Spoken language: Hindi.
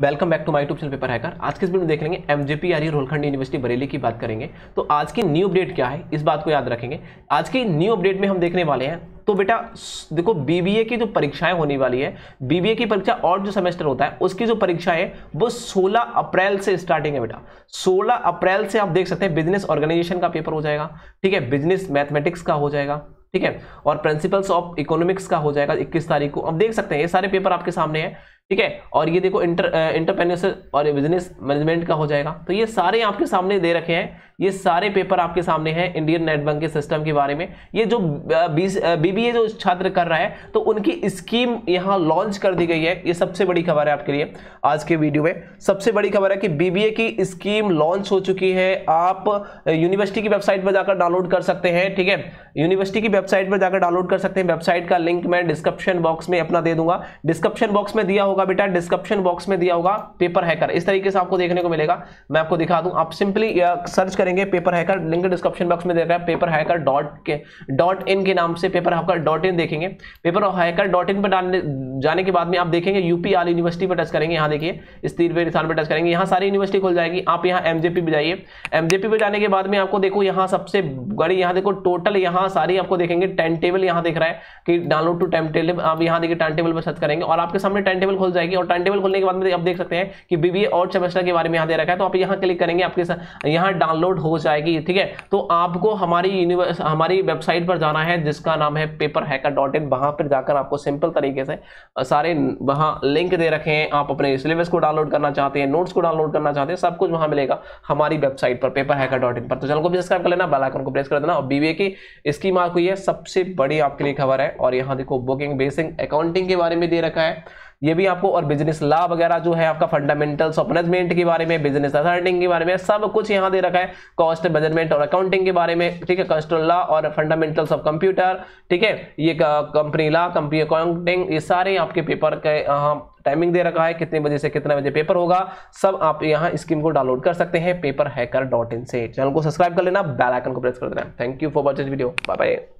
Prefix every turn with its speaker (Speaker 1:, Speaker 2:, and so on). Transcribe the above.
Speaker 1: welcome back to my tube channel paper hacker आज के इस वीडियो में देख लेंगे MJP Rohilkhand university Bareilly की बात करेंगे तो आज की न्यू अपडेट क्या है इस बात को याद रखेंगे आज की न्यू अपडेट में हम देखने वाले हैं तो बेटा देखो बीबीए की जो परीक्षाएं होने वाली है बीबीए की परीक्षा और जो सेमेस्टर होता है उसकी जो परीक्षा है वो सोलह अप्रैल से स्टार्टिंग है बेटा सोलह अप्रैल से आप देख सकते हैं बिजनेस ऑर्गेनाइजेशन का पेपर हो जाएगा ठीक है बिजनेस मैथमेटिक्स का हो जाएगा ठीक है और प्रिंसिपल्स ऑफ इकोनॉमिक्स का हो जाएगा 21 तारीख को अब देख सकते हैं ये सारे पेपर आपके सामने हैं ठीक है और ये देखो इंटर इंटरप्रेन्योरशिप और बिजनेस मैनेजमेंट का हो जाएगा तो ये सारे आपके सामने दे रखे हैं ये सारे पेपर आपके सामने हैं इंडियन नेट बैंक के सिस्टम के बारे में ये जो बीबीए जो छात्र कर रहा है तो उनकी स्कीम यहाँ लॉन्च कर दी गई है ये सबसे बड़ी खबर है आपके लिए आज के वीडियो में सबसे बड़ी खबर है कि बीबीए की स्कीम लॉन्च हो चुकी है आप यूनिवर्सिटी की वेबसाइट पर जाकर डाउनलोड कर सकते हैं ठीक है यूनिवर्सिटी की वेबसाइट पर जाकर डाउनलोड कर सकते हैं वेबसाइट का लिंक मैं डिस्क्रिप्शन बॉक्स में अपना दे दूंगा डिस्क्रिप्शन बॉक्स में दिया होगा बेटा डिस्क्रिप्शन बॉक्स में दिया होगा पेपर हैकर इस तरीके से आपको देखने को मिलेगा मैं आपको दिखा दूं आप सिंपली सर्च करेंगे paper hacker link description box में देखा paper hacker dot K dot in के नाम से पेपर हैकर डॉट इन देखेंगे पेपर हैकर डॉट इन पर डालने जाने के बाद में आप देखेंगे यूपी आल यूनिवर्सिटी पर टच करेंगे यहाँ देखिए इस तीरवे स्थान पर टच करेंगे यहाँ सारी यूनिवर्सिटी खुल जाएगी आप यहाँ एम जे पी जाइए एम एमजेपी पे जाने के बाद में आपको देखो यहाँ सबसे बड़ी यहाँ देखो टोटल यहाँ सारी आपको देखेंगे टेन टेबल यहाँ देख रहा है कि डाउनलोड टू टाइम टेबल आप यहाँ देखिए टाइम टेबल पर सर्च करेंगे और आपके सामने टाइम टेबल खुल जाएगी और टाइम टेबल खुलने के बाद में आप देख सकते हैं कि बीबीए और सेमेस्टर के बारे में यहाँ दे रखा है तो आप यहाँ क्लिक करेंगे आपके यहाँ डाउनलोड हो जाएगी ठीक है तो आपको हमारी यूनिवर्स हमारी वेबसाइट पर जाना है जिसका नाम है पेपर हैकर डॉट इन वहाँ पर जाकर आपको सिंपल तरीके से सारे वहाँ लिंक दे रखे हैं आप अपने सिलेबस को डाउनलोड करना चाहते हैं नोट्स को डाउनलोड करना चाहते हैं सब कुछ वहाँ मिलेगा हमारी वेबसाइट पर पेपर हैकर डॉट इन पर तो चैनल को भी सब्सक्राइब कर लेना बेलाइकन को प्रेस कर देना और बीबीए की इसकी मार्क हुई है सबसे बड़ी आपके लिए खबर है और यहाँ देखो बुकिंग बेसिंग अकाउंटिंग के बारे में दे रखा है ये भी आपको और बिजनेस लॉ वगैरह जो है आपका फंडामेंटल्स ऑफ मैनेजमेंट के बारे में बिजनेस अथॉरिटिंग के बारे में सब कुछ यहाँ दे रखा है कॉस्ट मेजरमेंट और अकाउंटिंग के बारे में ठीक है कंस्ट्रल लॉ और फंडामेंटल्स ऑफ कंप्यूटर ठीक है ये कंपनी लॉ कंपनी अकाउंटिंग ये सारे आपके पेपर के यहाँ टाइमिंग दे रखा है कितने बजे से कितने बजे पेपर होगा सब आप यहाँ स्कीम को डाउनलोड कर सकते हैं पेपर हैकर डॉट इन से चैनल को सब्सक्राइब कर लेना बेल आइकन को प्रेस कर देना thank you for watching video bye bye